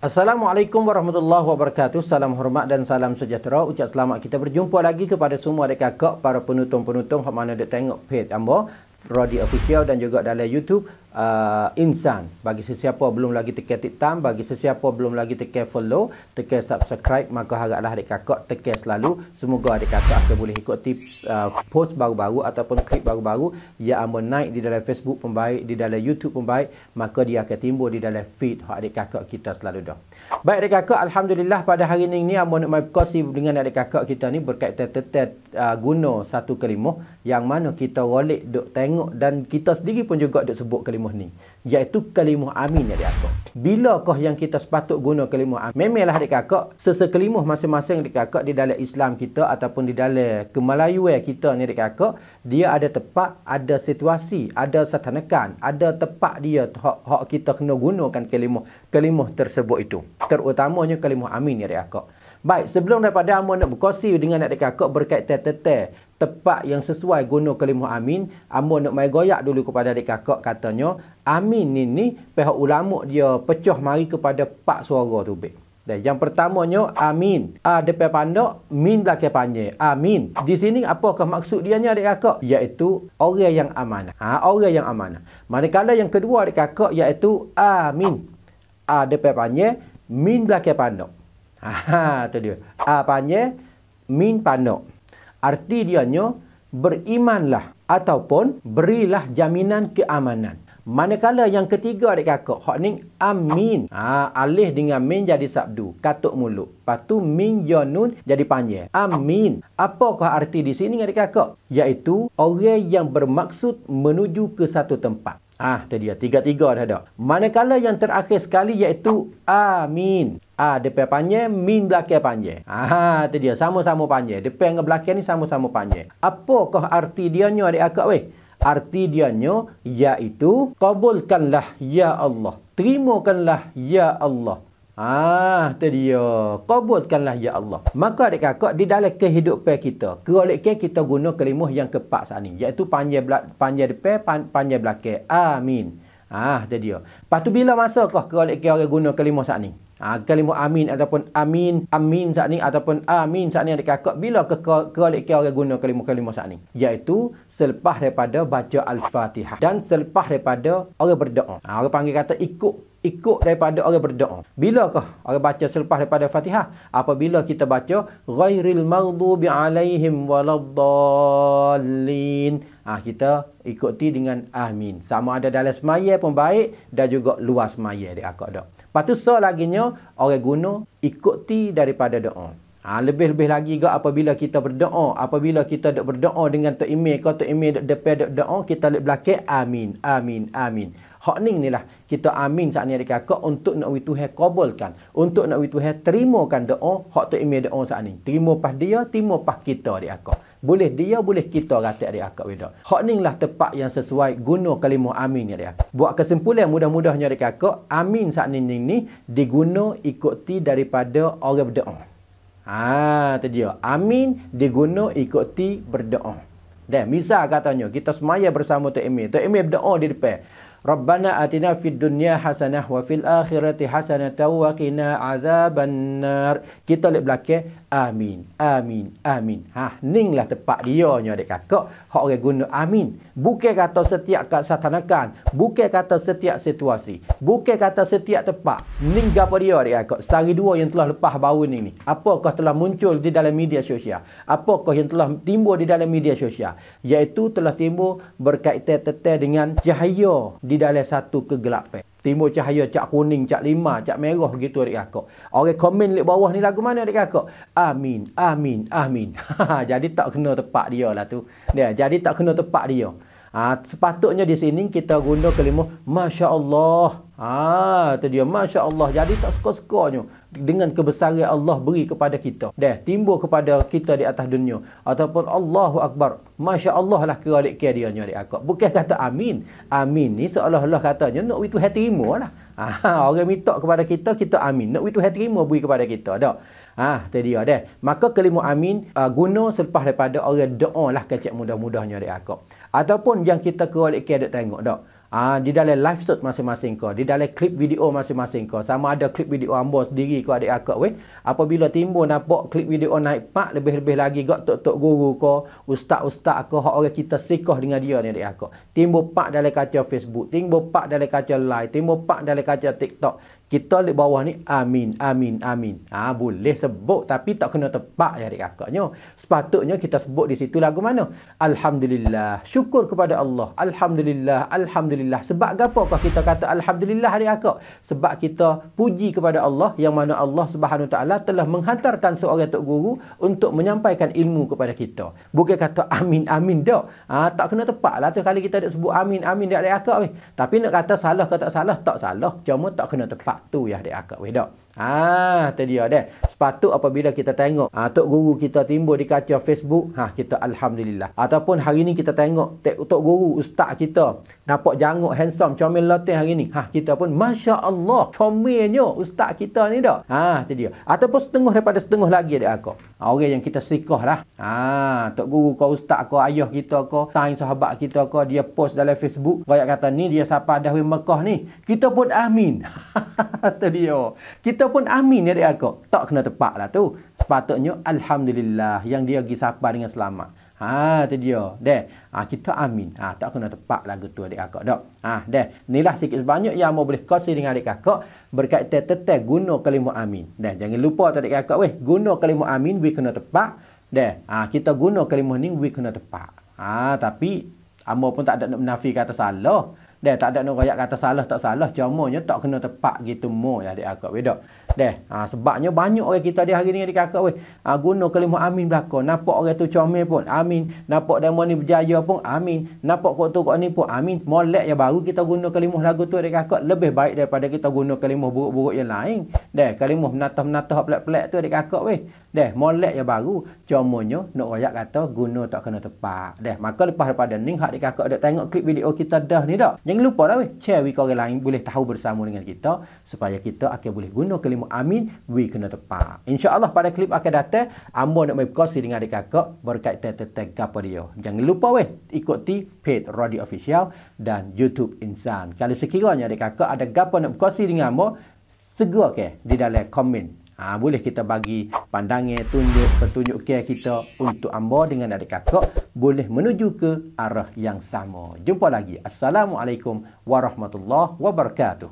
Assalamualaikum warahmatullahi wabarakatuh. Salam hormat dan salam sejahtera. Ucap selamat kita berjumpa lagi kepada semua adik kakak, para penonton-penonton hormat mana dek tengok page ambo Rodi Official dan juga dalam YouTube uh, insan bagi sesiapa belum lagi tekan tip bagi sesiapa belum lagi tekan follow tekan subscribe maka haraplah adik kakak tekan selalu semoga adik kakak akan boleh ikut tips uh, post baru-baru ataupun klip baru-baru yang amba naik di dalam Facebook pembaik di dalam YouTube pembaik maka dia akan timbul di dalam feed hak adik kakak kita selalu dah baik adik kakak alhamdulillah pada hari ini ni amba nak mai dengan adik kakak kita ni berkait tetet uh, guna satu kelimah yang mana kita rolek duk tengok dan kita sendiri pun juga duk sebut kelimah kalimah ni iaitu kalimah amin adik bila bilakah yang kita sepatut guna kalimah amin memanglah adik kakak sesekalimah masing-masing adik kakak di dalam Islam kita ataupun di dalam kemalayuan eh kita ni adik kakak dia ada tepat ada situasi ada satanekan ada tepat dia hak, hak kita kena gunakan kalimah kalimah tersebut itu terutamanya kalimah amin ni adik kakak Baik, sebelum daripada Amun nak berkongsi dengan nak dekat kok berkait ter ter tepat yang sesuai guna kelimah amin, Amun nak mai goyak dulu kepada adik kakak katanya, amin ni ni pihak ulama dia pecah mari kepada pak suara tu be Dan yang pertamanya amin. Ah, A depan pandak, min belakang panjang. Amin. Di sini apakah maksud dia ni adik kakak? yaitu orang yang amanah. Ha, orang yang amanah. Manakala yang kedua adik kakak yaitu amin. Ah, A depan panjang, min belakang pandak. Aha, tu dia. Apa ni? Min panok. Arti dia ni, berimanlah ataupun berilah jaminan keamanan. Manakala yang ketiga adik kakak, hak ni amin. Ha, alih dengan min jadi sabdu, katuk mulut. patu tu min yonun ya jadi panjang. Amin. Apa Apakah arti di sini adik kakak? Yaitu orang yang bermaksud menuju ke satu tempat. Ah, ha, dia. Tiga-tiga dah ada. Manakala yang terakhir sekali iaitu amin. Ah, ha, depan panjang, min belakang panjang. Ah, ha, tu dia sama-sama panjang. Depan dengan belakang ni sama-sama panjang. Apakah arti dia nyo adik akak weh? Arti dia nyo iaitu kabulkanlah ya Allah. Terimakanlah ya Allah. Ah, tu dia. Kabulkanlah ya Allah. Maka adik kakak di dalam kehidupan kita, kerolekkan kita guna kelimah yang kepak saat ni, iaitu panjang belak panjang depan, pan, panjang belakang. Amin. Ah, tu dia. Pastu bila masa kau kerolekkan orang guna kelimah saat ni? Ha, kalimah amin ataupun amin amin saat ni ataupun amin saat ni ada akak bila ke kolek ke orang guna kalimah-kalimah saat ni iaitu selepas daripada baca al-Fatihah dan selepas daripada orang berdoa. Ha, orang panggil kata ikut ikut daripada orang berdoa. Bila Bilakah orang baca selepas daripada Fatihah? Apabila kita baca ghairil maghdubi alaihim waladdallin ha, kita ikuti dengan amin. Sama ada dalam semaya pun baik dan juga luar semaya di akak dok. Lepas tu so lagi orang guna ikuti daripada doa. Ha, lebih-lebih lagi juga apabila kita berdoa, apabila kita dok berdoa dengan Tok Imi, kau Tok Imi dok depan dok doa, kita lihat belakang amin, amin, amin. Hak ni inilah kita amin saat ni adik kakak untuk nak wi Tuhan kabulkan, untuk nak wi Tuhan terimakan doa hak Tok Imi doa saat ni. Terima pas dia, terima pas kita adik kakak boleh dia boleh kita rata dia akad weda hak ni lah tepat yang sesuai guna kalimah amin ni dia buat kesimpulan mudah-mudahnya dari kakak amin saat ni ni ni diguna ikuti daripada orang berdoa ha tu dia amin diguna ikuti berdoa dan misal katanya kita semaya bersama tu Emil tu Emil berdoa di depan ربنا آتنا في hasanah, wa fil الآخرة حسنة وقنا عذاب النار kita lihat belakang amin amin amin ha ning lah tempat dia nya adik kakak hak orang guna amin bukan kata setiap kat satanakan bukan kata setiap situasi bukan kata setiap tempat ning gapo dia adik kakak sari dua yang telah lepas bau ni ni apakah telah muncul di dalam media sosial apakah yang telah timbul di dalam media sosial Yaitu telah timbul berkaitan tetap dengan cahaya di dalam satu kegelapan. Timur cahaya, cak kuning, cak lima, cak merah begitu adik kakak. Orang komen di bawah ni lagu mana adik kakak? Amin, amin, amin. Ha, jadi tak kena tepat dia lah tu. Dia, jadi tak kena tepat dia. Ha, sepatutnya di sini kita guna kelima Masya Allah. Ha, ah, itu dia Masya Allah. Jadi tak suka-sukanya dengan kebesaran Allah beri kepada kita. Dah timbul kepada kita di atas dunia. Ataupun Allahu Akbar. Masya Allah lah keralik kia dia nyari aku. Bukan kata amin. Amin ni seolah-olah katanya nak itu hati terima lah. Ha, orang minta kepada kita, kita amin. Nak itu hati terima beri kepada kita. Tak? Ah, ha, tadi ada. Maka kelima amin uh, guna selepas daripada orang doa lah kecek mudah-mudahnya dari aku. Ataupun yang kita kerolikkan ada tengok tak. Ah, ha, di dalam live shot masing-masing kau, di dalam klip video masing-masing kau, sama ada klip video ambo sendiri kau adik aku. weh, apabila timbul nampak klip video naik pak lebih-lebih lagi gak tok-tok guru kau, ustaz-ustaz kau, hak orang kita sikah dengan dia ni adik aku. Timbul pak dalam kaca Facebook, timbul pak dalam kaca live, timbul pak dalam kaca TikTok kita di bawah ni amin amin amin ha, boleh sebut tapi tak kena tepat ya adik kakaknya sepatutnya kita sebut di situ lagu mana alhamdulillah syukur kepada Allah alhamdulillah alhamdulillah sebab apa kau kita kata alhamdulillah adik kakak sebab kita puji kepada Allah yang mana Allah Subhanahu taala telah menghantarkan seorang tok guru untuk menyampaikan ilmu kepada kita bukan kata amin amin dak ha, tak kena tepat lah tu kali kita nak sebut amin amin dak adik kakak tapi nak kata salah ke tak salah tak salah cuma tak kena tepat tu ya dia akad wedok. Ah, tadi dia deh. Sepatut apabila kita tengok ha, Tok Guru kita timbul di kaca Facebook, ha, kita Alhamdulillah. Ataupun hari ni kita tengok Tok, tok Guru, Ustaz kita, nampak janguk handsome, comel latih hari ni. Ha, kita pun, Masya Allah, comelnya Ustaz kita ni dah. Ha, tadi dia. Ataupun setengah daripada setengah lagi ada aku. Ha, orang yang kita sikah lah. Ha, tok Guru kau, Ustaz kau, ayah kita kau, sain sahabat kita kau, dia post dalam Facebook. Rakyat kata ni, dia siapa dahwin Mekah ni. Kita pun amin. Ha, tadi dia. Kita pun amin ya dia aku tak kena tepak lah tu sepatutnya alhamdulillah yang dia pergi sapa dengan selamat ha tu dia deh ha, kita amin ah tak kena tepak lah tu adik kakak dok ah deh inilah sikit sebanyak yang mau boleh kasi dengan adik kakak berkaitan tetek guna kalimah amin deh jangan lupa tu adik kakak weh guna kalimah amin we kena tepak deh ha, kita guna kalimah ni we kena tepak ah tapi Amo pun tak ada nak menafikan kata salah. Dia tak ada nak royak kata salah tak salah. Cuma tak kena tepat gitu mo ya adik aku. Bedok. Deh, ha, sebabnya banyak orang kita dia hari ni dia kakak weh. Ha, guna kalimah amin belaka. Nampak orang tu comel pun, amin. Nampak demo ni berjaya pun, amin. Nampak kok tu kok ni pun, amin. Molek yang baru kita guna kalimah lagu tu dia kakak lebih baik daripada kita guna kalimah buruk-buruk yang lain. Deh, kalimah menatah-menatah pelak-pelak tu adik kakak weh. Deh, molek yang baru. Cumanya, nak rakyat kata guna tak kena tepak. Deh, maka lepas daripada ni, hak adik kakak dah tengok klip video kita dah ni dah. Jangan lupa lah weh. Share with orang lain boleh tahu bersama dengan kita. Supaya kita akan boleh guna kalimah amin, we kena tepat. InsyaAllah pada klip akan datang, Ambo nak berkongsi dengan adik kakak berkait berkaitan tentang apa dia. Jangan lupa weh. Ikuti page Radio Official dan YouTube Insan. Kalau sekiranya adik kakak ada gapo nak berkongsi dengan Ambo, segak ke di dalam komen. Ha, boleh kita bagi pandangan, tunjuk, petunjuk ke kita untuk ambo dengan adik kakak boleh menuju ke arah yang sama. Jumpa lagi. Assalamualaikum warahmatullahi wabarakatuh.